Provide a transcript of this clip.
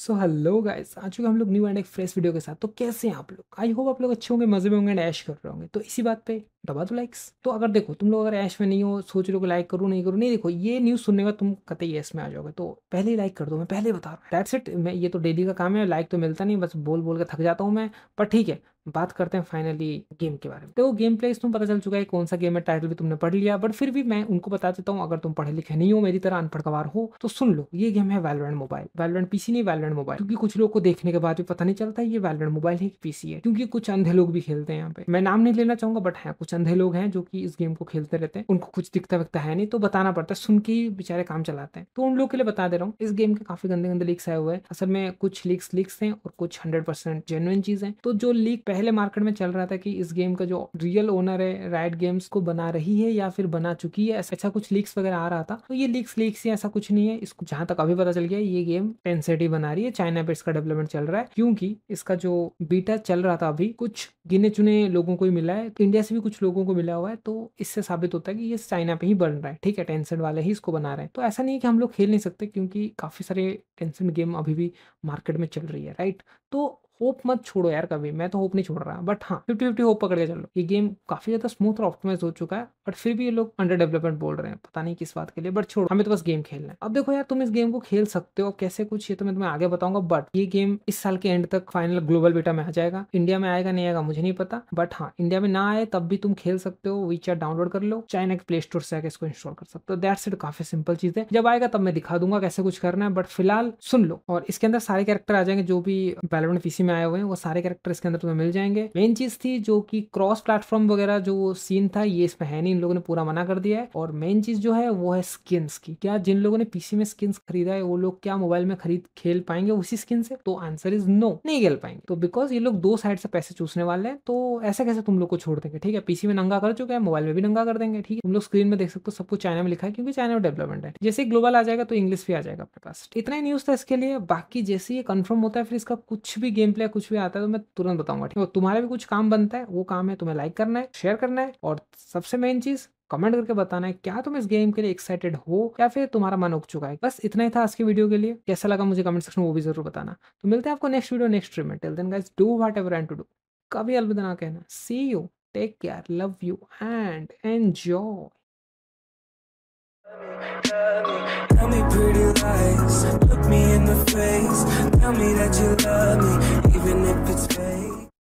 so hello guys आ चुके हम लोग न्यू एंड एक फ्रेश वीडियो के साथ तो कैसे हैं आप लोग आई होप आप लोग अच्छे होंगे मज़े में होंगे एंड ऐश कर रहे होंगे तो इसी बात पे दबा दो लाइक्स तो अगर देखो तुम लोग अगर ऐश में नहीं हो सोच रहे हो लाइक करो नहीं करो नहीं देखो ये न्यूज़ सुनने का तुम कतई ऐश में आ जाओगे तो पहले ही लाइक कर दो मैं पहले बता रहा हूँ इट मैं ये तो डेली का काम है लाइक तो मिलता नहीं बस बोल बोल के थक जाता हूँ मैं पर ठीक है बात करते हैं फाइनली गेम के बारे में तो गेम प्ले तुम पता चल चुका है कौन सा गेम है टाइटल भी तुमने पढ़ लिया बट फिर भी मैं उनको बता देता हूँ अगर तुम पढ़े लिखे नहीं हो मेरी तरह अनपढ़ हो तो सुन लो ये गेम है वैलोरेंट मोबाइल वैलोरेंट पीसी नहीं वैलोरेंट मोबाइल क्योंकि कुछ लोग को देखने के बाद भी पता नहीं चलता ये वैलोरेंट मोबाइल है कि पीसी है क्योंकि कुछ अंधे लोग भी खेलते हैं यहाँ पे मैं नाम नहीं लेना चाहूंगा बट है हाँ, कुछ अंधे लोग हैं जो कि इस गेम को खेलते रहते हैं उनको कुछ दिखता विखता है नहीं तो बताना पड़ता है सुन के ही बेचारे काम चलाते हैं तो उन लोग के लिए बता दे रहा हूँ इस गेम के काफी गंदे गंदे लीक्स आए हुए हैं असल में कुछ लीक्स लीक्स हैं और कुछ हंड्रेड परसेंट जेनुअन चीज है तो जो लीक पहले मार्केट में चल रहा था कि इस गेम का जो रियल ओनर है राइट गेम्स को बना रही है या फिर बना चुकी है ऐसा कुछ लीक्स वगैरह आ रहा था तो ये लीक्स लीक्स ऐसा कुछ नहीं है इसको जहां तक अभी पता चल गया ये गेम टेंसेटी बना रही है चाइना पे इसका डेवलपमेंट चल रहा है क्योंकि इसका जो बीटा चल रहा था अभी कुछ गिने चुने लोगों को ही मिला है इंडिया से भी कुछ कुछ लोगों को मिला हुआ है तो इससे साबित होता है कि ये चाइना पे ही बन रहा है ठीक है टेंसेंट वाले ही इसको बना रहे हैं तो ऐसा नहीं है कि हम लोग खेल नहीं सकते क्योंकि काफ़ी सारे टेंसेंट गेम अभी भी मार्केट में चल रही है राइट तो होप मत छोड़ो यार कभी मैं तो होप नहीं छोड़ रहा बट हाँ फिफ्टी फिफ्टी होप पकड़ के चलो ये गेम काफी ज्यादा स्मूथ और ऑप्टिमाइज हो चुका है बट फिर भी ये लोग अंडर डेवलपमेंट बोल रहे हैं पता नहीं किस बात के लिए बट छोड़ो हमें तो बस गेम खेलना है अब देखो यार तुम इस गेम को खेल सकते हो कैसे कुछ ये तो मैं तुम्हें आगे बताऊंगा बट ये गेम इस साल के एंड तक फाइनल ग्लोबल बेटा में आ जाएगा इंडिया में आएगा नहीं आएगा मुझे नहीं पता बट हाँ इंडिया में ना आए तब भी तुम खेल सकते हो वी डाउनलोड कर लो चाइना के प्ले स्टोर से आकर इसको इंस्टॉल कर सकते हो दैट्स तो इट काफी सिंपल चीज है जब आएगा तब मैं दिखा दूंगा कैसे कुछ करना है बट फिलहाल सुन लो और इसके अंदर सारे कैरेक्टर आ जाएंगे जो भी बैलोन पीसी में आए हुए हैं वो सारे कैरेक्टर इसके अंदर तुम्हें मिल जाएंगे मेन चीज थी जो कि क्रॉस प्लेटफॉर्म वगैरह जो सीन था ये इसमें है नहीं इन लोगों ने पूरा मना कर दिया है और मेन चीज जो है वो है स्किन्स की क्या जिन लोगों ने पीसी में स्किन्स खरीदा है वो लोग क्या मोबाइल में खरीद खेल पाएंगे उसी स्किन से तो आंसर इज नो नहीं खेल पाएंगे तो बिकॉज ये लोग दो साइड से पैसे चूसने वाले हैं तो ऐसे कैसे तुम लोग को छोड़ देंगे ठीक है पीसी में नंगा कर चुके हैं मोबाइल में भी नंगा कर देंगे ठीक है तुम लोग स्क्रीन में देख सकते हो सब कुछ चाइना में लिखा है क्योंकि चाइना में डेवलपमेंट है जैसे ग्लोबल आ जाएगा तो इंग्लिश भी आ जाएगा अपने पास इतना ही न्यूज था इसके लिए बाकी जैसे ये कंफर्म होता है फिर इसका कुछ भी गेम प्ले कुछ भी आता है तो मैं तुरंत बताऊंगा ठीक है तुम्हारा भी कुछ काम बनता है वो काम है तुम्हें लाइक करना है शेयर करना है और सबसे मेन चीज कमेंट करके बताना है क्या तुम इस गेम के लिए एक्साइटेड हो या फिर तुम्हारा मन उग चुका है बस इतना ही था आज की वीडियो के लिए कैसा लगा मुझे कमेंट सेक्शन में वो भी जरूर बताना तो मिलते हैं आपको नेक्स्ट वीडियो नेक्स्ट ट्रीम में till then guys do whatever and to do कभी अलविदा ना कहना see you take care love you and enjoy Tell me pretty lies, look me in the face, tell me that you